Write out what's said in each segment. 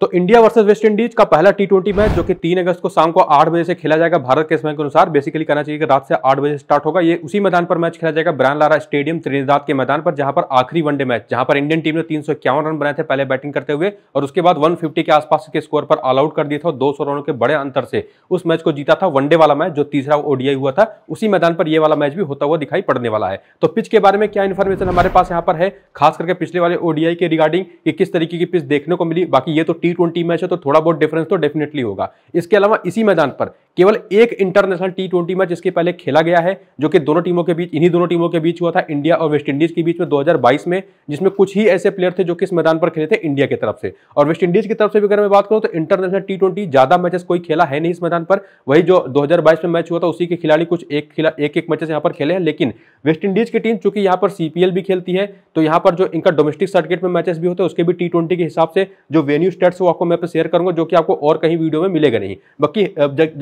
तो India versus West Indies का पहला टी ट्वेंटी मैच जो कि तीन अगस्त को शाम को आठ बजे से खेला जाएगा भारत के समय के अनुसार बेसिकली कहना चाहिए कि रात से आठ बजे स्टार्ट होगा ये उसी मैदान पर मैच खेला जाएगा ब्रान लारा स्टेडियम त्रिनिदाद के मैदान पर जहां पर आखिरी वनडे मैच जहां पर इंडियन टीम ने तीन रन बनाए थे पहले बैटिंग करते हुए और उसके बाद वन के आसपास के स्कोर पर ऑल आउट कर दिया था दो रनों के बड़े अंतर से उस मैच को जीता था वनडे वाला मैच जो तीसरा ओडीआई हुआ था उसी मैदान पर यह वाला मैच भी होता हुआ दिखाई पड़ने वाला है तो पिच के बारे में क्या इन्फॉर्मेशन हमारे पास यहाँ पर है खास करके पिछले वाले ओडीआई के रिगार्डिंग किस तरीके की पिच देखने को मिली बाकी ये तो टी मैच है तो थोड़ा बहुत डिफरेंस तो डेफिनेटली होगा इसके अलावा इसी मैदान पर केवल एक इंटरनेशनल टी ट्वेंटी मैच इसके पहले खेला गया है जो कि दोनों टीमों के बीच इन्हीं दोनों टीमों के बीच हुआ था इंडिया और वेस्ट इंडीज के बीच में 2022 में जिसमें कुछ ही ऐसे प्लेयर थे जो कि इस मैदान पर खेले थे इंडिया की तरफ से और वेस्ट इंडीज की तरफ से भी अगर मैं बात करूँ तो इंटरनेशनल टी ट्वेंटी ज्यादा मैचेस कोई खेला है नहीं इस मैदान पर वही जो दो में मैच हुआ था उसी के खिलाड़ी कुछ एक खिला एक एक मैचेस यहाँ पर खेले हैं लेकिन वेस्ट इंडीज की टीम चूंकि यहाँ पर सीपीएल भी खेलती है तो यहाँ पर जो इनका डोमेस्टिक सर्किट में मैचेस भी होते हैं उसके भी टी के हिसाब से जो वेन्यू स्टेट्स वो आपको मैं शेयर करूंगा जो कि आपको और कहीं वीडियो में मिलेगा नहीं बाकी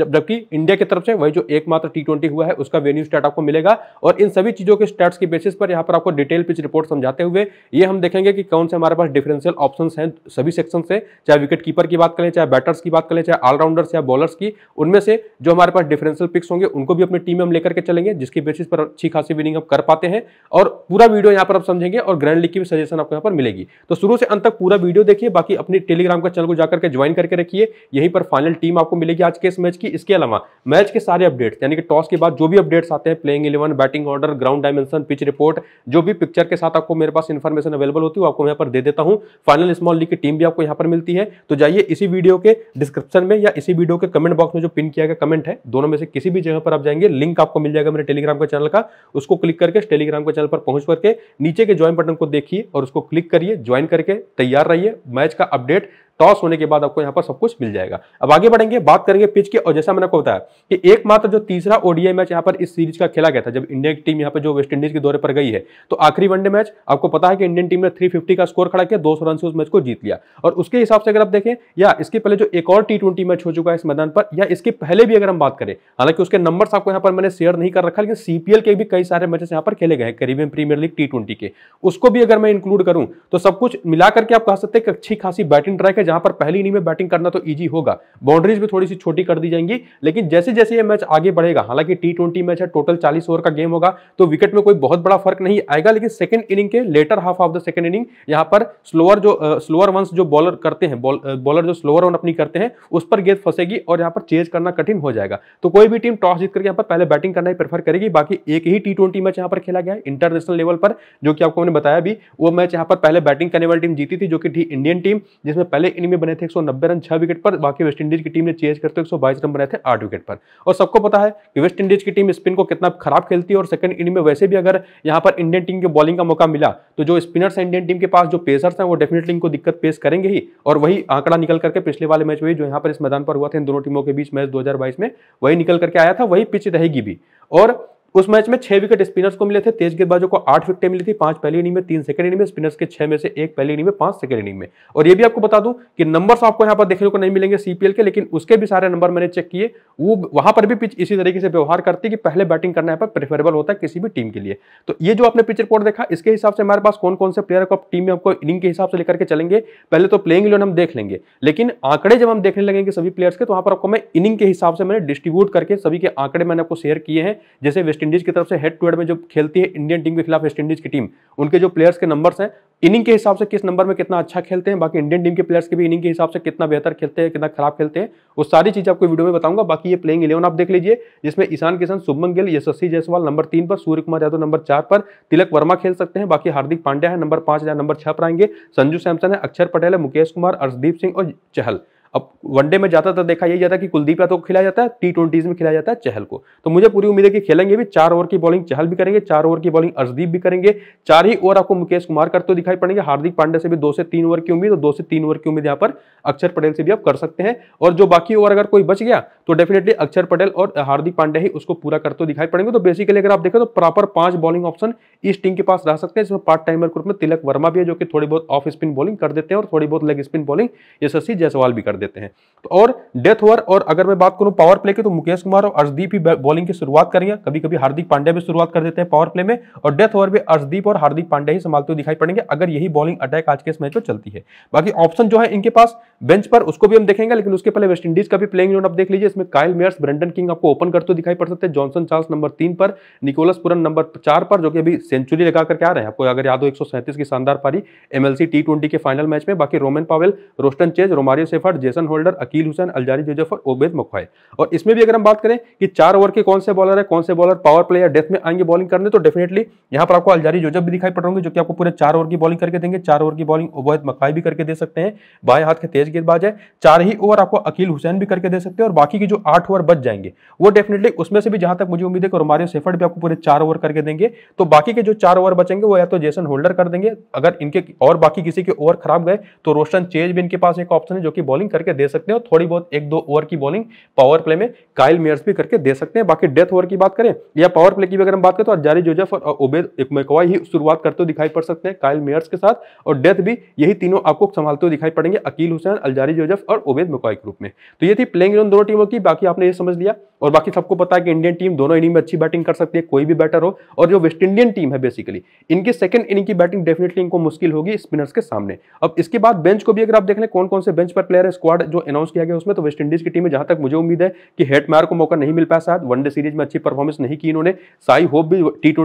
जब कि इंडिया की तरफ से वही जो एकमात्र टी ट्वेंटी हुआ है उसका वेन्यू स्टेट आपको मिलेगा और इन सभी चीजों के स्टेट्स के बेसिस पर यहाँ पर आपको डिटेल पिच रिपोर्ट समझाते हुए ये हम देखेंगे कि कौन से हमारे पास डिफरेंशियल ऑप्शन हैं सभी सेक्शन से चाहे विकेट कीपर की बात करें चाहे बैटर्स की बात करें चाहे ऑलराउंडर्स या बॉलर्स की उनमें से जो हमारे पास डिफरेंशियल पिक्स होंगे उनको भी अपनी टीम में हम लेकर के चलेंगे जिसके बेसिस पर अच्छी खासी विनिंग आप कर पाते हैं और पूरा वीडियो यहाँ पर आप समझेंगे और ग्रैंड लीग की भी सजेशन आपको यहाँ पर मिलेगी तो शुरू से अंत तक पूरा वीडियो देखिए बाकी अपनी टेलीग्राम का चैनल को जाकर के ज्वाइन करके रखिए यहीं पर फाइनल टीम आपको मिलेगी आज के इस मैच की इसके अलावा मैच के सारे अपडेट्स यानी कि टॉस के बाद जो भी अपडेट्स आते हैं playing eleven batting order ground dimension pitch report जो भी पिक्चर के साथ आपको मेरे पास इन्फॉर्मेशन अवेलेबल होती है वो आपको यहाँ पर दे देता हूँ फाइनल स्मॉल लीग की टीम भी आपको यहाँ पर मिलती है तो जाइए इसी वीडियो के डिस्क्रिप्शन में या इसी वीडियो के कमेंट बॉक्स में जो पिन किया गया कमेंट है दोनों में से किसी भी जगह पर आप जाएंगे लिंक आपको मिल जाएगा मेरे टेलीग्राम के चैनल का उसको क्लिक करके टेलीग्राम के चैनल पर पहुंच करके नीचे के ज्वाइन बटन को देखिए और उसको क्लिक करिए ज्वाइन करके तैयार रहिए मैच का अपडेट टॉस होने के बाद आपको यहाँ पर सब कुछ मिल जाएगा अब आगे बढ़ेंगे बात करेंगे पिच के और जैसा मैंने आपको बताया कि एकमात्र जो तीसरा ओडीआई मैच यहाँ पर इस सीरीज का खेला गया था जब इंडिया की टीम यहाँ पर जो वेस्ट इंडीज के दौरे पर गई है तो आखिरी वनडे मैच आपको पता है कि इंडियन टीम ने थ्री का स्कोर खड़ा किया दो रन से उस मैच को जीत लिया और उसके हिसाब से अगर आप देखें या इसके पहले जो एक और टी मैच हो चुका है इस मैदान पर या इसके पहले भी अगर हम बात करें हालांकि उसके नंबर आपको यहाँ पर मैंने शेयर नहीं कर रखा लेकिन सीपीएल के भी कई सारे मैचेस यहाँ पर खेले गए करीबियन प्रीमियर लीग टी के उसको भी अगर मैं इंक्लूड करूँ तो सब कुछ मिलाकर के आप कह सकते हैं कि अच्छी खासी बैटिंग ट्रैक है जहां पर पहली इनिंग में बैटिंग करना तो ईजी होगा बाउंड्रीज भी थोड़ी सी छोटी कर दी जाएंगी लेकिन जैसे जैसे ये मैच आगे बढ़ेगा हालांकि टी ट्वेंटी मैच है टोटल चालीस ओवर का गेम होगा तो विकेट में कोई बहुत बड़ा फर्क नहीं आएगा लेकिन सेकंड इनिंग के latter half of the second inning यहां पर स्लोअर जो स्लोअर वंस जो बॉलर करते हैं बॉलर जो स्लोअर रन अपनी करते हैं उस पर गेंद फंसेगी और यहां पर चेज करना कठिन हो जाएगा तो कोई भी टीम टॉस जीत करके यहाँ पर पहले बैटिंग करना ही प्रेफर करेगी बाकी एक ही टी ट्वेंटी मैच यहां पर खेला गया इंटरनेशनल लेवल पर जो कि आपको मैंने बताया भी वो मैच यहां पर पहले बैटिंग करने वाली टीम जीती थी जो कि थी इंडियन टीम जिसमें पहले इनिंग में बने थे 190 रन छह विकेट पर बाकी वेस्ट इंडीज की टीम ने चेज करते हुए 122 रन बनाए थे आठ विकेट पर और सबको पता है कि वेस्ट इंडीज की टीम स्पिन को कितना खराब खेलती है और सेकंड इनिंग में वैसे भी अगर यहाँ पर इंडियन टीम के बॉलिंग का मौका मिला तो जो स्पिनर्स हैं इंडियन टीम के पास जो पेसर्स हैं वो डेफिनेटली इनको दिक्कत पेश करेंगे ही और वही आंकड़ा निकल करके पिछले वाले मैच में जो यहाँ पर इस मैदान पर हुआ था इन दोनों टीमों के बीच मैच दो में वही निकल करके आया था वही पिच रहेगी भी और उस मैच में छह विकेट स्पिनर्स को मिले थे तेज गेंदबाजों को आठ विकेट मिली थी पांच पहली इनिंग में तीन सेकंड इनिंग में स्पिनर्स के छह में से एक पहली इनिंग में पांच सेकंड इनिंग में और ये भी आपको बता दूं कि नंबर्स आपको यहां पर देखने को नहीं मिलेंगे सीपीएल के लेकिन उसके भी सारे नंबर मैंने चेक किए वो वहां पर भी पिच इसी तरीके से व्यवहार करती है कि पहले बैटिंग करना यहाँ पर प्रेफरेबल होता है किसी भी टीम के लिए तो ये जो आपने पिच रिपोर्ट देखा इसके हिसाब से हमारे पास कौन कौन से प्लेयर को टीम में आपको इनिंग के हिसाब से लेकर के चलेंगे पहले तो प्लेइंग इलेवन हम देख लेंगे लेकिन आंकड़े जब हम देखने लगेंगे सभी प्लेयर्स के तो वहां पर आपको मैं इनिंग के हिसाब से मैंने डिस्ट्रीब्यूट करके सभी के आंकड़े मैंने आपको शेयर किए हैं जैसे वेस्ट वेस्टइंडीज की तरफ से हेड टू हेड में जो खेलती है इंडियन टीम के खिलाफ वेस्टइंडीज इंडीज की टीम उनके जो प्लेयर्स के नंबर्स हैं इनिंग के हिसाब से किस नंबर में कितना अच्छा खेलते हैं बाकी इंडियन टीम के प्लेयर्स के भी इनिंग के हिसाब से कितना बेहतर खेलते हैं कितना खराब खेलते हैं वो सारी चीज आपको वीडियो में बताऊंगा बाकी ये प्लेइंग इलेवन आप देख लीजिए जिसमें ईशान किशन शुभमन गिल यशस्वी जयसवाल नंबर तीन पर सूर्य कुमार यादव नंबर चार पर तिलक वर्मा खेल सकते हैं बाकी हार्दिक पांड्या है नंबर पांच या नंबर छह पर आएंगे संजू सैमसन है अक्षर पटेल है मुकेश कुमार अर्शदीप सिंह और चहल अब वनडे में जाता था देखा यही जाता है कि कुलदीप यादव को खिलाया जाता है टी ट्वेंटीज में खिलाया जाता है चहल को तो मुझे पूरी उम्मीद है कि खेलेंगे भी चार ओवर की बॉलिंग चहल भी करेंगे चार ओवर की बॉलिंग अर्जदीप भी करेंगे चार ही ओवर आपको मुकेश कुमार करते तो हुए दिखाई पड़ेंगे हार्दिक पांडे से भी दो से तीन ओवर की उम्मीद और दो से तीन ओवर की उम्मीद यहाँ पर अक्षर पटेल से भी आप कर सकते हैं और जो बाकी ओवर अगर कोई बच गया तो डेफिनेटली अक्षर पटेल और हार्दिक पांडे ही उसको पूरा करते तो हुए दिखाई पड़ेंगे तो बेसिकली अगर आप देखें तो प्रॉपर पांच बॉलिंग ऑप्शन इस टीम के पास रह सकते हैं जिसमें पार्ट टाइमर रूप में तिलक वर्मा भी है जो कि थोड़ी बहुत ऑफ स्पिन बॉलिंग कर देते हैं और थोड़ी बहुत leg spin bowling Yashasvi Jaiswal भी कर कर देते हैं तो और डेथ ओवर और अगर मैं बात करूं पावर प्ले की तो मुकेश कुमार और अर्शदीप ही बॉलिंग की शुरुआत करेंगे कभी कभी हार्दिक पांड्या भी शुरुआत कर देते हैं पावर प्ले में और डेथ ओवर भी अर्शदीप और हार्दिक पांड्या ही संभालते हुए दिखाई पड़ेंगे अगर यही बॉलिंग अटैक आज के इस मैच में चलती है बाकी ऑप्शन जो है इनके पास बेंच पर उसको भी हम देखेंगे लेकिन उसके पहले वेस्ट इंडीज का भी प्लेइंग जोन आप देख लीजिए इसमें कायल मेयर्स ब्रेंडन किंग आपको ओपन करते हुए दिखाई पड़ सकते हैं जॉनसन चार्ल्स नंबर तीन पर निकोलस पुरन नंबर चार पर जो कि अभी सेंचुरी लगा करके आ रहे हैं आपको अगर याद हो एक की शानदार पारी एमएलसी टी के फाइनल मैच में बाकी Rovman Powell Roston Chase Romario Shepherd Jason Holder Akeal Hosein Alzarri Joseph और ओबेद मुखवाई और इसमें भी अगर हम बात करें कि चार ओवर के कौन से बॉलर है कौन से बॉलर पावर प्ले या डेथ में आएंगे बॉलिंग करने तो डेफिनेटली यहाँ पर आपको अलजारी जोजफ भी दिखाई पड़ रहा जो कि आपको पूरे चार ओवर की बॉलिंग करके देंगे चार ओवर की बॉलिंग ओबेद मकवाई भी करके दे सकते हैं बाएं हाथ के तेज गेंदबाज है चार ही ओवर आपको अकील हुसैन भी करके दे सकते हैं और बाकी के जो आठ ओवर बच जाएंगे वो डेफिनेटली उसमें से भी जहां तक मुझे उम्मीद है कि रोमारियो सेफर्ड भी आपको पूरे चार ओवर करके देंगे तो बाकी के जो चार ओवर बचेंगे वो या तो जेसन होल्डर कर देंगे अगर इनके और बाकी किसी के ओवर खराब गए तो रोशन चेज भी इनके पास एक ऑप्शन है जो कि बॉलिंग करके दे सकते हैं और थोड़ी बहुत एक दो ओवर की बॉलिंग पावर प्ले में काइल मेयर्स भी करके दे सकते हैं बाकी डेथ ओवर की बात करें या पावर प्ले की अगर हम बात करें तो अजारी जोजफ और उबेद इकमेकवाई ही शुरुआत करते हुए दिखाई पड़ सकते हैं काइल मेयर्स के साथ और डेथ भी यही तीनों आपको संभालते हुए दिखाई पड़ेंगे अकील हुसैन अलजारी जोजफ और उबेद मकवाई के रूप में तो ये थी प्लेइंग इलेवन दोनों टीमों की बाकी आपने ये समझ लिया और बाकी सबको पता है कि इंडियन टीम दोनों इनिंग में अच्छी बैटिंग कर सकती है कोई भी बैटर हो और जो वेस्ट इंडियन टीम है बेसिकली इनके सेकंड इनिंग की बैटिंग डेफिनेटली इनको मुश्किल होगी स्पिनर्स के सामने अब इसके बाद बेंच को भी अगर आप देख लें कौन कौन से बेंच पर प्लेयर है स्क्वाड जो अनाउंस किया गया उसमें तो वेस्ट इंडीज की टीम में जहां तक मुझे उम्मीद है कि हेट हेटमायर को मौका नहीं मिल पाया शायद वनडे सीरीज में अच्छी परफॉर्मेंस नहीं की इन्होंने साई होप भी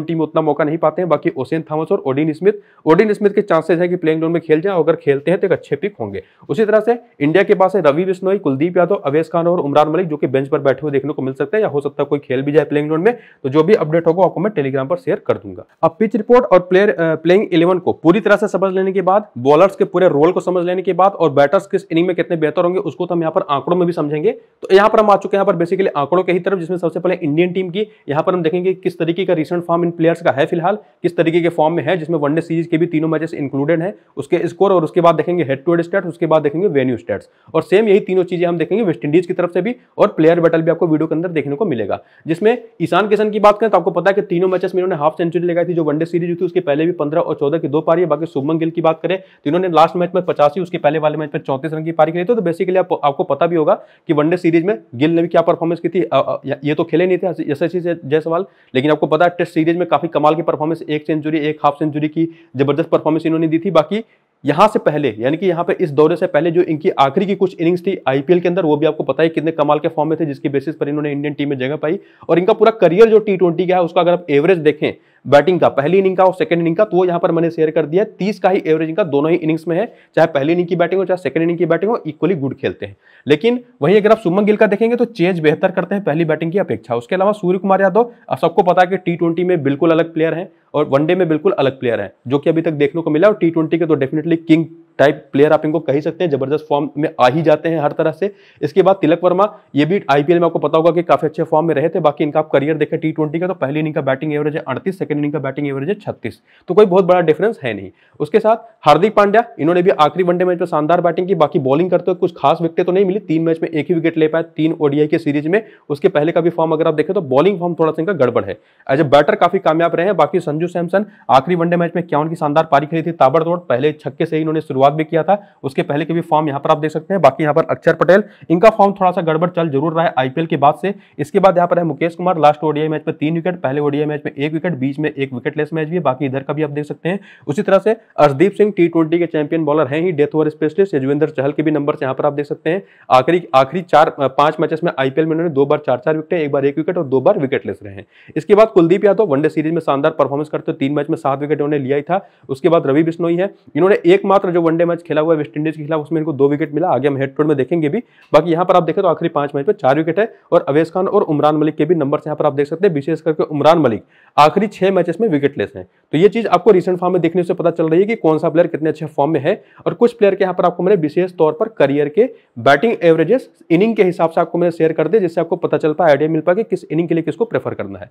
टी में उतना मौका नहीं पाते हैं बाकी ओसेन थॉमस और ओडिन स्मिथ ओडिन स्मिथ के चांसेस है कि प्लेइंग जोन में खेल जाए अगर खेलते हैं तो एक अच्छे पिक होंगे उसी तरह से इंडिया के पास है रवि बिश्नोई कुलदीप यादव अवेश खान और उमरान मलिक जो कि बेंच पर बैठे हुए देखने को मिल सकते हैं या हो सकता है कोई खेल भी जाए प्लेइंग जोन में तो जो भी अपडेट होगा आपको मैं टेलीग्राम पर शेयर कर दूंगा अब पिच रिपोर्ट और प्लेयर प्लेइंग इलेवन को पूरी तरह से समझ लेने के बाद बॉलर्स के पूरे रोल को समझ लेने के बाद और बैटर्स किस इनिंग में कितने बेहतर होंगे उसको तो हम यहाँ पर आंकड़ों में भी समझेंगे तो यहाँ पर हम आ चुके हैं यहाँ पर बेसिकली आंकड़ों के ही तरफ जिसमें सबसे पहले इंडियन टीम की यहाँ पर हम देखेंगे किस तरीके का रिसेंट फॉर्म इन प्लेयर्स का है फिलहाल किस तरीके के फॉर्म में है जिसमें वनडे सीरीज के भी तीनों मैचेस इंक्लूडेड है उसके स्कोर और उसके बाद देखेंगे हेड टू हेड स्टेट उसके बाद देखेंगे वेन्यू स्टेट्स और सेम यही तीनों चीजें हम देखेंगे वेस्ट इंडीज की तरफ से भी और प्लेयर बैटल भी आपको वीडियो के अंदर देखने को मिलेगा जिसमें ईशान किशन की बात करें तो आपको पता है कि तीनों मैचेस में उन्होंने हाफ सेंचुरी लगाई थी जो वनडे सीरीज थी उसके पहले भी पंद्रह और चौदह की दो पारी है बाकी सुमन गिल की बात करें तो इन्होंने लास्ट मैच में पचासी उसके पहले वाले मैच में चौंतीस रन की पारी करी तो तो बेसिकली आप, आपको पता भी होगा कि वनडे सीरीज में गिल ने भी क्या परफॉर्मेंस की थी आ, आ, ये तो खेले नहीं थे ऐसे यशस्वी जायसवाल लेकिन आपको पता है टेस्ट सीरीज में काफ़ी कमाल की परफॉर्मेंस एक सेंचुरी एक हाफ सेंचुरी की जबरदस्त परफॉर्मेंस इन्होंने दी थी बाकी यहाँ से पहले यानी कि यहाँ पे इस दौरे से पहले जो इनकी आखिरी की कुछ इनिंग्स थी आईपीएल के अंदर वो भी आपको पता है कितने कमाल के फॉर्म में थे जिसके बेसिस पर इन्होंने इंडियन टीम में जगह पाई और इनका पूरा करियर जो टी ट्वेंटी का है उसका अगर आप एवरेज देखें बैटिंग का पहली इनिंग का और सेकंड इनिंग का तो वो यहाँ पर मैंने शेयर कर दिया तीस का ही एवरेज इनका दोनों ही इनिंग्स में है चाहे पहली इनिंग की बैटिंग हो चाहे सेकंड इनिंग की बैटिंग हो इक्वली गुड खेलते हैं लेकिन वहीं अगर आप सुमन गिल का देखेंगे तो चेज बेहतर करते हैं पहली बैटिंग की अपेक्षा उसके अलावा सूर्य कुमार यादव सबको पता है कि टी में बिल्कुल अलग प्लेयर है और वनडे में बिल्कुल अलग प्लेयर है जो कि अभी तक देखने को मिला और टी के तो डेफिनेटली किंग टाइप प्लेयर आप इनको कह ही सकते हैं जबरदस्त फॉर्म में आ ही जाते हैं हर तरह से इसके बाद तिलक वर्मा ये भी आईपीएल में आपको पता होगा कि काफी अच्छे फॉर्म में रहे थे बाकी इनका आप करियर देखें टी का तो पहली इनिंग का बैटिंग एवरेज है अड़तीस सेकंड इनिंग का बैटिंग एवरेज है छत्तीस तो कोई बहुत बड़ा डिफरेंस है नहीं उसके साथ हार्दिक पांड्या इन्होंने भी आखिरी वनडे मैच में शानदार बैटिंग की बाकी बॉलिंग करते हुए कुछ खास विकटें तो नहीं मिली तीन मैच में एक ही विकेट ले पाए तीन ओडीआई के सीरीज में उसके पहले का भी फॉर्म अगर आप देखें तो बॉलिंग फॉर्म थोड़ा सा इनका गड़बड़ है एज ए बैटर काफी कामयाब रहे हैं बाकी संजू सैमसन आखिरी वनडे मैच में क्या उनकी शानदार पारी खेली थी ताबड़तोड़ पहले छक्के से ही इन्होंने शुरुआत शुरुआत भी किया था उसके पहले के भी फॉर्म यहाँ पर आप देख सकते हैं बाकी यहाँ पर अक्षर पटेल इनका फॉर्म थोड़ा सा गड़बड़ चल जरूर रहा है आईपीएल के बाद से इसके बाद यहाँ पर है Mukesh Kumar last ODI match में तीन विकेट पहले ओडीआई मैच में एक विकेट बीच में एक विकेटलेस मैच भी बाकी इधर का भी आप देख सकते हैं उसी तरह से अर्शदीप सिंह टी के चैंपियन बॉलर है ही death over specialist Yuzvendra Chahal के भी नंबर यहाँ पर आप देख सकते हैं आखिरी आखिरी चार पांच मैचेस में आईपीएल में उन्होंने दो बार चार चार विकेट एक बार एक विकेट और दो बार विकेटलेस रहे हैं इसके बाद कुलदीप यादव वनडे सीरीज में शानदार परफॉर्मेंस करते तीन मैच में सात विकेट उन्होंने लिया ही था उसके बाद रवि बिश्नोई है इन्होंने एकमात्र जो वनडे वनडे मैच खेला हुआ है वेस्ट इंडीज के खिलाफ उसमें इनको दो विकेट मिला आगे हम हेड टू में देखेंगे भी बाकी यहाँ पर आप देखें तो आखिरी पांच मैच में चार विकेट है और अवेश खान और उमरान मलिक के भी नंबर यहाँ पर आप देख सकते हैं विशेष करके उमरान मलिक आखिरी छह मैचेस में विकेट लेस है तो ये चीज आपको रिसेंट फॉर्म में देखने से पता चल रही है कि कौन सा प्लेयर कितने अच्छे फॉर्म में है और कुछ प्लेयर के यहाँ पर आपको मैंने विशेष तौर पर करियर के बैटिंग एवरेजेस इनिंग के हिसाब से आपको मैंने शेयर कर दिया जिससे आपको पता चल पाए आइडिया मिल पाए किस इनिंग के लिए किसको प्रेफर करना है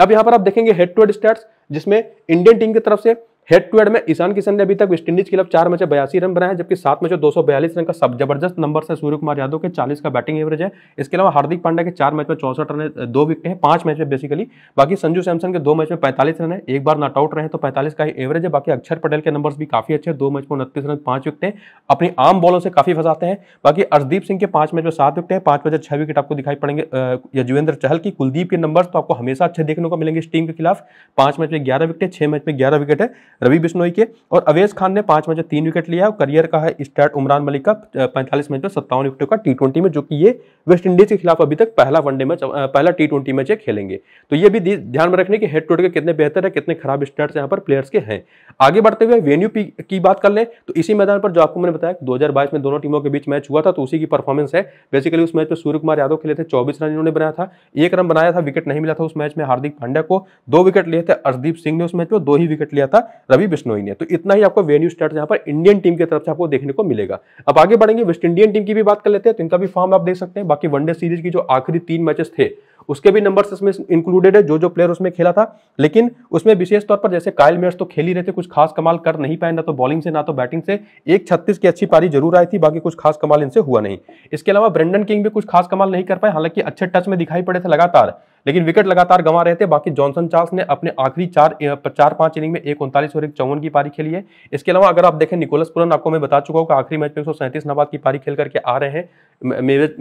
अब यहाँ पर आप देखेंगे हेड टू हेड स्टैट्स जिसमें इंडियन टीम की तरफ से हेड टू हेड में ईशान किशन ने अभी तक वेस्टइंडीज के खिलाफ चार मैचे बयासी रन बनाए हैं जबकि सात मैचों दो सौ बयालीस रन का सब जबरदस्त नंबर है सूर्य कुमार यादव के 40 का बैटिंग एवरेज है इसके अलावा हार्दिक पांड्या के चार मैच में चौसठ रन है दो विकेट हैं पांच मैच में बेसिकली बाकी संजू सैमसन के दो मैच में पैंतालीस रन है एक बार नॉट आउट रहे तो पैंतालीस का ही एवरेज है बाकी अक्षर पटेल के नंबर भी काफी अच्छे दो मैच में उनतीस रन पांच विकेट हैं अपनी आम बॉलों से काफी फंसाते हैं बाकी अर्शदीप सिंह के पांच मैच में सात विकेट हैं पांच मैच में छह विकेट आपको दिखाई पड़ेंगे यजुवेंद्र चहल की कुलदीप के नंबर तो आपको हमेशा अच्छे देखने को मिलेंगे इस टीम के खिलाफ पांच मैच में ग्यारह विकेट है छह मैच में ग्यारह विकेट है रवि बिश्नोई के और अवेश खान ने पांच मैच में तीन विकेट लिया और करियर का है स्टार्ट उमरान मलिक का पैंतालीस मैच में सत्तावन विकेटों का टी में जो कि ये वेस्ट इंडीज के खिलाफ अभी तक पहला वनडे मैच पहला टी मैच खेलेंगे तो ये भी ध्यान में रखने की हेड टू के कितने बेहतर है कितने खराब स्टार्ट यहाँ पर प्लेयर्स के हैं आगे बढ़ते हुए वेन्यू की बात कर लें तो इसी मैदान पर जो आपको मैंने बताया दो में दोनों टीमों के बीच मैच हुआ था तो उसी की परफॉर्मेंस है बेसिकली उस मैच में सूर्य कुमार यादव खेले थे चौबीस रन इन्होंने बनाया था एक रन बनाया था विकेट नहीं मिला था उस मैच में हार्दिक पांड्या को दो विकेट लिए थे अर्शदीप सिंह ने उस मैच में दो ही विकेट लिया था रवि बिश्नोई ने तो इतना ही आपको वेन्यू स्टार्ट यहाँ पर इंडियन टीम की तरफ से आपको देखने को मिलेगा अब आगे बढ़ेंगे वेस्ट इंडियन टीम की भी बात कर लेते हैं तो इनका भी फॉर्म आप देख सकते हैं बाकी वनडे सीरीज की जो आखिरी तीन मैचेस थे उसके भी नंबर्स इसमें इंक्लूडेड है जो जो प्लेयर उसमें खेला था लेकिन उसमें विशेष तौर पर जैसे कायल मेयर्स तो खेल ही रहे थे कुछ खास कमाल कर नहीं पाए ना तो बॉलिंग से ना तो बैटिंग से एक छत्तीस की अच्छी पारी जरूर आई थी बाकी कुछ खास कमाल इनसे हुआ नहीं इसके अलावा ब्रेंडन किंग भी कुछ खास कमाल नहीं कर पाए हालांकि अच्छे टच में दिखाई पड़े थे लगातार लेकिन विकेट लगातार गंवा रहे थे बाकी जॉनसन चार्ल्स ने अपने आखिरी चार चार पांच इनिंग में एक उनतालीस और एक चौवन की पारी खेली है इसके अलावा अगर आप देखें निकोलस पुरन आपको मैं बता चुका हूँ कि आखिरी मैच में एक नवाद की पारी खेल करके आ रहे हैं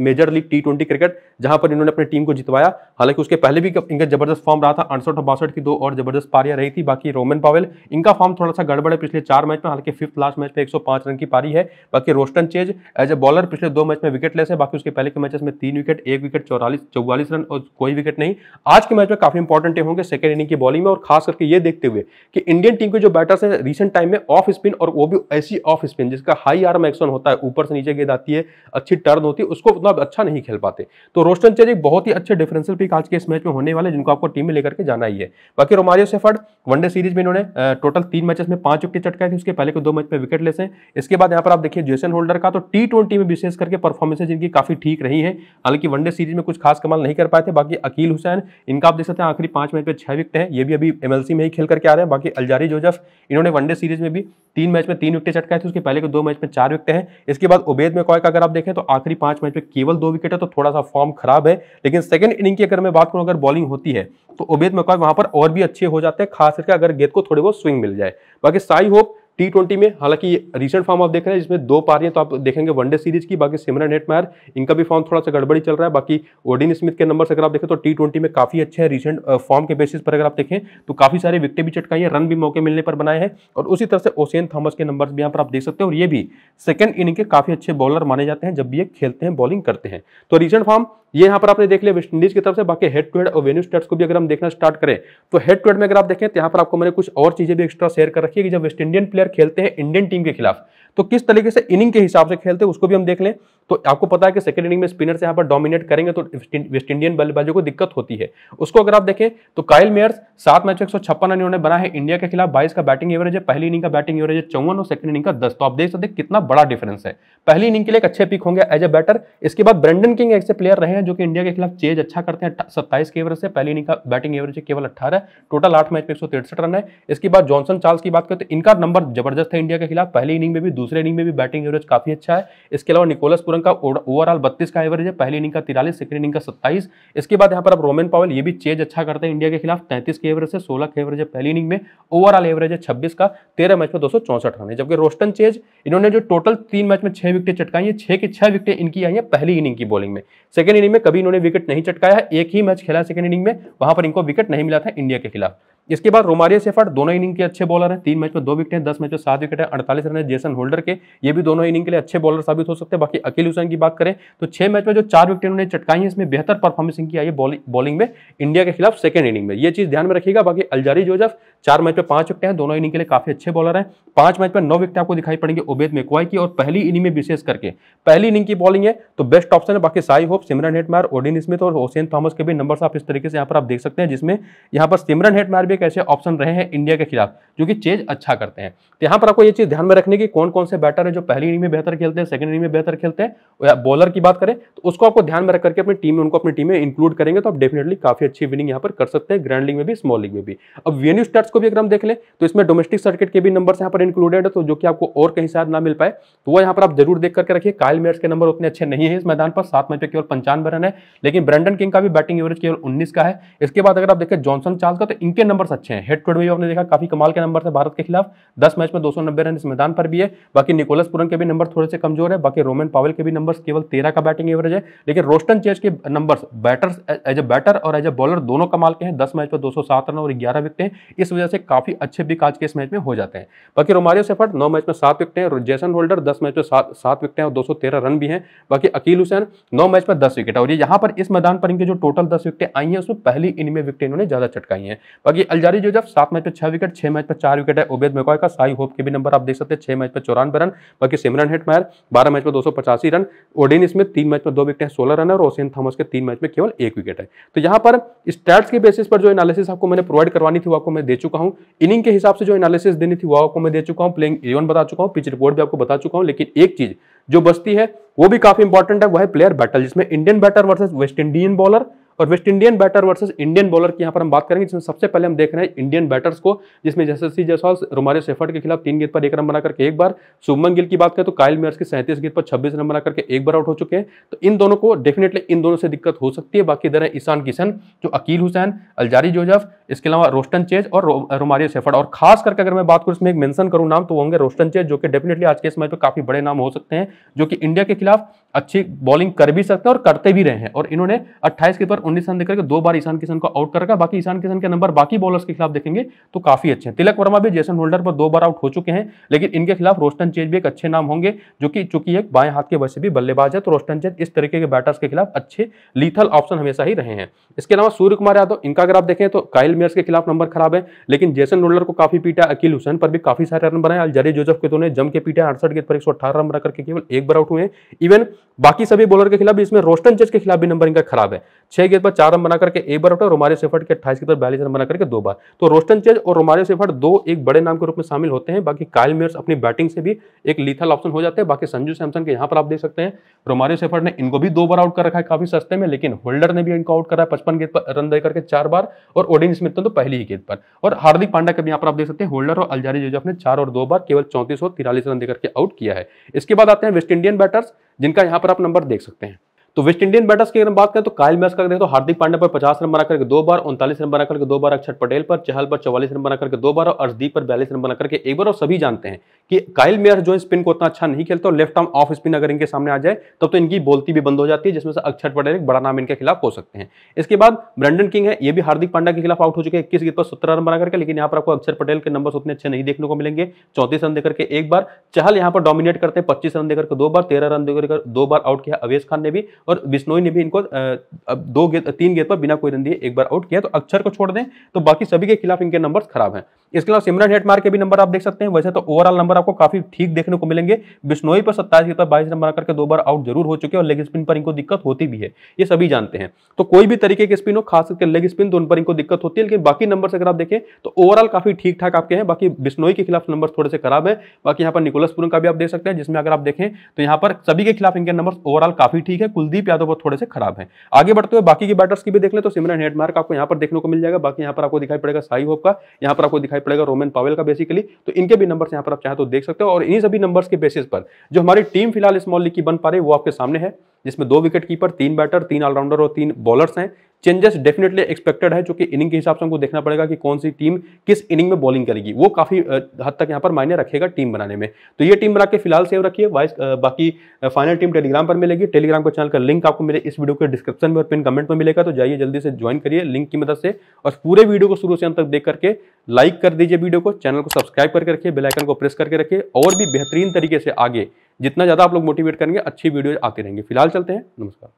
major league T twenty cricket जहां पर इन्होंने अपनी टीम को जितवाया हालांकि उसके पहले भी इनका जबरदस्त फॉर्म रहा था अड़सठ और बासठ की दो और जबरदस्त पारियां रही थी बाकी रोमन पावेल इनका फॉर्म थोड़ा सा गड़बड़ है पिछले चार मैच में हालांकि फिफ्थ लास्ट मैच में एक रन की पारी है बाकी Roston Chase as a bowler पिछले दो मैच में विकेट लेस है बाकी उसके पहले के मैचेस में तीन विकेट एक विकेट चौरालीस चौवालीस रन और कोई विकेट नहीं नहीं आज के मैच में काफी इंपॉर्टेंट होंगे सेकंड इनिंग की बॉलिंग में और खास करके ये देखते हुए कि इंडियन टीम के जो बैटर्स हैं रीसेंट टाइम में ऑफ स्पिन और वो भी ऐसी ऑफ स्पिन जिसका हाई आर्म एक्शन होता है ऊपर से नीचे गेंद आती है अच्छी टर्न होती है उसको उतना अच्छा नहीं खेल पाते तो रोस्टन चेज एक बहुत ही अच्छे डिफरेंशियल पिक आज के इस मैच में होने वाले जिनको आपको टीम में लेकर के जाना ही है बाकी रोमारियो सेफर्ड वनडे सीरीज में इन्होंने टोटल तीन मैचेस में पांच विकेट चटकाए थे उसके पहले के दो मैच में विकेट लेस हैं इसके बाद यहाँ पर आप देखिए जेसन होल्डर का तो टी ट्वेंटी में विशेष करके परफॉर्मेंस जिनकी काफी ठीक रही है हालांकि वनडे सीरीज में कुछ खास कमाल नहीं कर पाए थे बाकी अकील हुसैन इनका आप देख सकते हैं आखिरी पांच मैच में छह विकेट हैं ये भी अभी एमएलसी में ही खेल करके आ रहे हैं बाकी अलजारी जोजफ इन्होंने वनडे सीरीज में भी तीन मैच में तीन विकेट चटकाए थे उसके पहले के दो मैच में चार विकेट हैं इसके बाद उबेद में कॉय का अगर आप देखें तो आखिरी पांच मैच में केवल दो विकेट है तो थोड़ा सा फॉर्म खराब है लेकिन सेकंड इनिंग की अगर मैं बात करूँ अगर बॉलिंग होती है तो उबेद मकॉय वहां पर और भी अच्छे हो जाते हैं खास करके अगर गेंद को थोड़े बहुत स्विंग मिल जाए बाकी साई होप टी ट्वेंटी में हालांकि रिसेंट फॉर्म आप देख रहे हैं जिसमें दो पारियां तो आप देखेंगे वनडे सीरीज की बाकी सिमरन हेटमायर इनका भी फॉर्म थोड़ा सा गड़बड़ी चल रहा है बाकी ओडिन स्मिथ के नंबर अगर आप देखें तो टी ट्वेंटी में काफी अच्छे हैं रिसेंट फॉर्म के बेसिस पर अगर आप देखें तो काफी सारे विकटें भी चटकाई है रन भी मौके मिलने पर बनाए हैं और उसी तरह से ओसेन थॉमस के नंबर भी यहाँ पर आप देख सकते हैं और ये भी सेकंड इनिंग के काफी अच्छे बॉलर माने जाते हैं जब भी ये खेलते हैं बॉलिंग करते हैं तो रिसेंट फॉर्म ये यहाँ पर आपने देख लिया वेस्टइंडीज की तरफ से बाकी हेड टू हेड और वेन्यू स्टेट्स को भी अगर हम देखना स्टार्ट करें तो हेड टू हेड में अगर आप देखें तो यहाँ पर आपको मैंने कुछ और चीजें भी एक्स्ट्रा शेयर कर रखी है कि जब वेस्ट इंडियन प्लेयर खेलते हैं इंडियन टीम के खिलाफ तो किस तरीके से इनिंग के हिसाब से खेलते हैं उसको भी हम देख लें तो आपको पता है कि सेकंड इनिंग में स्पिनर्स यहाँ पर डोमिनेट करेंगे तो वेस्ट इंडियन बल्लेबाजों को दिक्कत होती है उसको अगर आप देखें तो काइल मेयर्स सात मैच एक सौ छप्पन रन उन्होंने बना है इंडिया के खिलाफ बाईस का बैटिंग एवरेज है पहली इनिंग का बैटिंग एवरेज है चौवन और सेकंड इनिंग का दस तो आप देख सकते कितना बड़ा डिफरेंस है पहली इनिंग के लिए एक अच्छे पिक होंगे एज ए बैटर इसके बाद ब्रेंडन किंग ऐसे प्लेयर रहे हैं जो कि इंडिया के खिलाफ चेज अच्छा करते हैं सत्ताईस के एवरेज से पहली इनिंग का बैटिंग एवरेज केवल अठारह टोटल आठ मैच में एक रन है इसके बाद जॉनसन चार्ल्स की बात करें तो इनका नंबर जबरदस्त है इंडिया के खिलाफ पहली इनिंग में भी दूसरे इनिंग में भी बैटिंग एवरेज काफी अच्छा है इसके अलावा निकोलस पुरंग का ओवरऑल बत्तीस का एवरेज है पहली इनिंग का तिरालीस सेकंड इनिंग का सत्ताईस इसके बाद यहाँ पर अब रोमन पावल ये भी चेज अच्छा करते हैं इंडिया के खिलाफ तैंतीस के एवरेज है सोलह के एवरेज है पहली इनिंग में ओवरऑल एवरेज है छब्बीस का तेरह मैच में दो रन है जबकि रोस्टन चेज इन्होंने जो टोटल तीन मैच में छह विकेटें चटकाई है छह की छह विकेटें इनकी आई है पहली इनिंग की बॉलिंग में सेकंड इनिंग में कभी इन्होंने विकेट नहीं चटकाया है एक ही मैच खेला सेकंड इनिंग में वहां पर इनको विकेट नहीं मिला था इंडिया के खिलाफ इसके बाद रोमारिया सेफर्ट दोनों इनिंग के अच्छे बॉलर हैं तीन मैच में दो विकेट हैं दस में जो सात विकेट है अड़तालीस रन है जेसन होल्डर के ये भी दोनों इनिंग के लिए अच्छे बॉलर साबित हो सकते हैं बाकी अकील हुसैन की बात करें तो छह मैच में जो चार विकेट उन्होंने चटकाई है इसमें बेहतर परफॉर्मेंस इनकी आई है बॉलिंग में इंडिया के खिलाफ सेकंड इनिंग में ये चीज ध्यान में रखिएगा बाकी अलजारी जोजफ चार मैच में पांच विकेट हैं दोनों इनिंग के लिए काफी अच्छे बॉलर हैं पांच मैच में नौ विकेट आपको दिखाई पड़ेंगे उबेद मेकवाई की और पहली इनिंग में विशेष करके पहली इनिंग की बॉलिंग है तो बेस्ट ऑप्शन है बाकी Shai Hope Shimron Hetmyer Odean Smith और होसेन थॉमस के भी नंबर आप इस तरीके से यहाँ पर आप देख सकते हैं जिसमें यहाँ पर सिमरन हेटमायर भी एक ऐसे ऑप्शन रहे हैं इंडिया के खिलाफ जो कि चेज अच्छा करते हैं तो यहाँ पर आपको ये चीज ध्यान में रखने की कौन कौन से बैटर है जो पहली इनिंग में बेहतर खेलते हैं सेकंड इनिंग में बेहतर खेलते हैं या बॉलर की बात करें तो उसको आपको ध्यान में रख करके अपनी टीम में उनको अपनी टीम में इंक्लूड करेंगे तो आप डेफिनेटली काफी अच्छी विनिंग यहाँ पर कर सकते हैं ग्रैंड लीग में भी स्मॉल लीग में भी अब वेन्यू स्टार्ट को भी अगर हम देख लें तो इसमें डोमेस्टिक सर्किट के भी नंबर यहाँ पर इंक्लूडेड है तो जो कि आपको और कहीं शायद ना मिल पाए तो वो यहाँ पर आप जरूर देख करके रखिए कायल मेयर्स के नंबर उतने अच्छे नहीं है इस मैदान पर सात मैच पे केवल पंचानवे रन है लेकिन ब्रेंडन किंग का भी बैटिंग एवरेज केवल उन्नीस का है इसके बाद अगर आप देखें जॉनसन चार्ल्स का तो इनके नंबर अच्छे हैं हेड टू भी आपने देखा काफी कमाल के नंबर है भारत के खिलाफ दस मैच में दो रन इस मैदान पर भी है बाकी निकोलस पुरन के भी नंबर थोड़े से कमजोर है बाकी रोमन पावल के भी नंबर केवल तेरह का बैटिंग एवरेज है लेकिन रोस्टन चेज के number batter as a batter और एज ए बॉलर दोनों कमाल के हैं दस मैच पर दो रन और ग्यारह विकटें इस वजह से काफी अच्छे बिक आज के इस मैच में हो जाते हैं बाकी रोमारियो सेफर्ट नौ मैच में सात विकेट हैं जैसन होल्डर दस मैच में सात सात विकेट हैं और दो रन भी हैं बाकी अकील हुसैन नौ मैच में दस विकेट और ये यहाँ पर इस मैदान पर इनके जो टोटल दस विकेटें आई हैं उसमें पहली में विकेट इन्होंने ज्यादा चटकाई हैं बाकी अलजारी जो जब सात मैच में छह विकेट छह मैच में चार विकेट है उबेद मेकॉय का साई होप के भी नंबर आप देख सकते हैं छह मैच में चौरानवे रन बाकी सिमरन मैर बारह मैच में दो रन ओडिन इसमें तीन मैच में दो विकेट हैं सोलह रन है और ओसियन थॉमस के तीन मैच में केवल एक विकेट है तो यहाँ पर स्टैट्स के बेसिस पर जो एनालिसिस आपको मैंने प्रोवाइड करवानी थी वो आपको मैं दे चुका चुका हूं इनिंग के हिसाब से जो एनालिसिस देनी थी वो आपको मैं दे चुका हूं प्लेइंग इलेवन बता चुका हूं पिच रिपोर्ट भी आपको बता चुका हूं लेकिन एक चीज जो बचती है वो भी काफी इंपॉर्टेंट है वह है प्लेयर बैटल जिसमें Indian batter versus West Indian bowler और West Indian batter versus Indian bowler की यहाँ पर हम बात करेंगे जिसमें सबसे पहले हम देख रहे हैं इंडियन बैटर्स को जिसमें जैसे सी जयसवाल रोमारियो सेफर्ट के खिलाफ तीन गेंद पर एक रन बना करके एक बार शुभमन गिल की बात करें तो कायल मेयर्स के सैंतीस गेंद पर छब्बीस रन बना करके एक बार आउट हो चुके हैं तो इन दोनों को डेफिनेटली इन दोनों से दिक्कत हो सकती है बाकी इधर है ईशान किशन जो अकील हुसैन अलजारी जोजफ इसके अलावा रोस्टन चेज और रोमारियो सेफर्ट और खास करके अगर मैं बात करूँ इसमें एक मेंशन करूँ नाम तो होंगे रोस्टन चेज जो कि डेफिनेटली आज के समय पर काफी बड़े नाम हो सकते हैं जो कि इंडिया के खिलाफ अच्छी बॉलिंग कर भी सकते हैं और करते भी रहे हैं और इन्होंने अट्ठाईस के पर उन्नीस रन देकर दो बार ईशान किशन को आउट करेगा बाकी ईशान किशन के नंबर बाकी बॉलर्स के खिलाफ देखेंगे तो काफी अच्छे हैं तिलक वर्मा भी जैसन होल्डर पर दो बार आउट हो चुके हैं लेकिन इनके खिलाफ रोस्टन चेज भी एक अच्छे नाम होंगे जो कि चूंकि एक बाएं हाथ के वैसे भी बल्लेबाज है तो रोस्टन चेज इस तरीके के बैटर्स के खिलाफ अच्छे लीथल ऑप्शन हमेशा ही रहे हैं इसके अलावा सूर्य कुमार यादव इनका अगर आप देखें तो काइल मेयर्स के खिलाफ नंबर खराब है लेकिन जैसन होल्डर को काफी पीटा अकील हुसैन पर भी काफी सारे रन बनाए अलजरी जोजफ के दोनों जम के पीटा अड़सठ गेंद पर एक रन बना करके केवल एक बार आउट हुए इवन बाकी सभी बॉलर के खिलाफ इसमें रोस्टन चेज के खिलाफ भी नंबर इनका खराब है छह गेंद एक बार चार रन बना करके एक बार उठा रोमारियो सेफर्ट के अट्ठाईस के बाद बयालीस रन बना करके दो बार तो रोस्टन चेज और रोमारियो सेफर्ट दो एक बड़े नाम के रूप में शामिल होते हैं बाकी कायल मेयर्स अपनी बैटिंग से भी एक लीथल ऑप्शन हो जाते हैं बाकी संजू सैमसन के यहाँ पर आप देख सकते हैं रोमारियो सेफर्ट ने इनको भी दो बार आउट कर रखा है काफी सस्ते में लेकिन होल्डर ने भी इनको आउट करा है पचपन गेंद पर रन दे करके चार बार और ओडिन स्मिथ तो पहली ही गेंद पर और हार्दिक पांडा का भी यहाँ पर आप देख सकते हैं होल्डर और अलजारी जोजफ ने चार और दो बार केवल चौंतीस और तिरालीस रन देकर के आउट किया है इसके बाद आते हैं वेस्ट इंडियन बैटर्स जिनका यहाँ पर आप नंबर देख सकते हैं तो वेस्ट इंडियन बैटर्स की अगर बात करें तो कायल मैच का देखें तो हार्दिक पांड्या पर पचास रन बना करके दो बार उनतालीस रन बना करके दो बार अक्षर पटेल पर चहल पर चौवालीस रन बना करके दो बार और अर्जदीप पर बयालीस रन बना करके एक बार और सभी जानते हैं कि कायल मेयर जो है स्पिन को उतना अच्छा नहीं खेलता और लेफ्ट आर्म ऑफ स्पिन अगर इनके सामने आ जाए तब तो, तो इनकी बोलती भी बंद हो जाती है जिसमें से अक्षर पटेल एक बड़ा नाम इनके खिलाफ हो सकते हैं इसके बाद ब्रेंडन किंग है ये भी हार्दिक पांड्या के खिलाफ आउट हो चुके हैं इक्कीस गीत पर सत्रह रन बना करके लेकिन यहाँ पर आपको अक्षर पटेल के नंबर उतने अच्छे नहीं देखने को मिलेंगे चौंतीस रन देकर के एक बार चहल यहाँ पर डोमिनेट करते हैं पच्चीस रन देकर दो बार तेरह रन देकर दो बार आउट किया अवेश खान ने भी और बिश्नोई ने भी इनको दो गेंद तीन गेंद पर बिना कोई रन दिए एक बार आउट किया तो अक्षर को छोड़ दें तो बाकी सभी के खिलाफ इनके नंबर खराब हैं इसके अलावा सिमरन हेटमार के भी नंबर आप देख सकते हैं वैसे तो ओवरऑल नंबर आपको काफी ठीक देखने को मिलेंगे बिश्नोई पर सत्ताईस की तरफ बाईस नंबर के दो बार आउट जरूर हो चुके हैं और लेग स्पिन पर इनको दिक्कत होती भी है ये सभी जानते हैं तो कोई भी तरीके के स्पिन हो खास करके लेग स्पिन तो उन पर इनको दिक्कत होती है लेकिन बाकी नंबर अगर आप देखें तो ओवरऑल काफी ठीक ठाक आपके हैं बाकी बिश्नोई के खिलाफ नंबर थोड़े से खराब है बाकी यहाँ पर निकोलसपुर का भी आप देख सकते हैं जिसमें अगर आप देखें तो यहाँ पर सभी के खिलाफ इनके नंबर ओवरऑल काफी ठीक है कुलदीप यादव पर थोड़े से खराब है आगे बढ़ते हुए बाकी के बैटर्स की भी देख ले तो सिमरन हेटमार्क आपको यहाँ पर देखने को मिल जाएगा बाकी यहाँ पर आपको दिखाई पड़ेगा साई होप का यहाँ पर आपको दिखाई दिखाई पड़ेगा रोमन पावेल का बेसिकली तो इनके भी नंबर यहाँ पर आप चाहे तो देख सकते हो और इन्हीं सभी नंबर्स के बेसिस पर जो हमारी टीम फिलहाल स्मॉल लीग की बन पा रही है वो आपके सामने है जिसमें दो विकेट कीपर तीन बैटर तीन ऑलराउंडर और तीन बॉलर्स हैं चेंजेस डेफिनेटली एक्सपेक्टेड है कि इनिंग के हिसाब से हमको देखना पड़ेगा कि कौन सी टीम किस इनिंग में बॉलिंग करेगी वो काफी हद तक यहाँ पर मायने रखेगा टीम बनाने में तो ये टीम बना के फिलहाल सेव रखिए वाइस बाकी फाइनल टीम टेलीग्राम पर मिलेगी टेलीग्राम के चैनल का लिंक आपको मेरे इस वीडियो के डिस्क्रिप्शन में और पिन कमेंट में मिलेगा तो जाइए जल्दी से ज्वाइन करिए लिंक की मदद से और पूरे वीडियो को शुरू से अंत तक देख करके लाइक कर दीजिए वीडियो को चैनल को सब्सक्राइब करके रखिए बेलाइकन को प्रेस करके रखिए और भी बेहतरीन तरीके से आगे जितना ज़्यादा आप लोग मोटिवेट करेंगे अच्छी वीडियो आती रहेंगे फिलहाल चलते हैं नमस्कार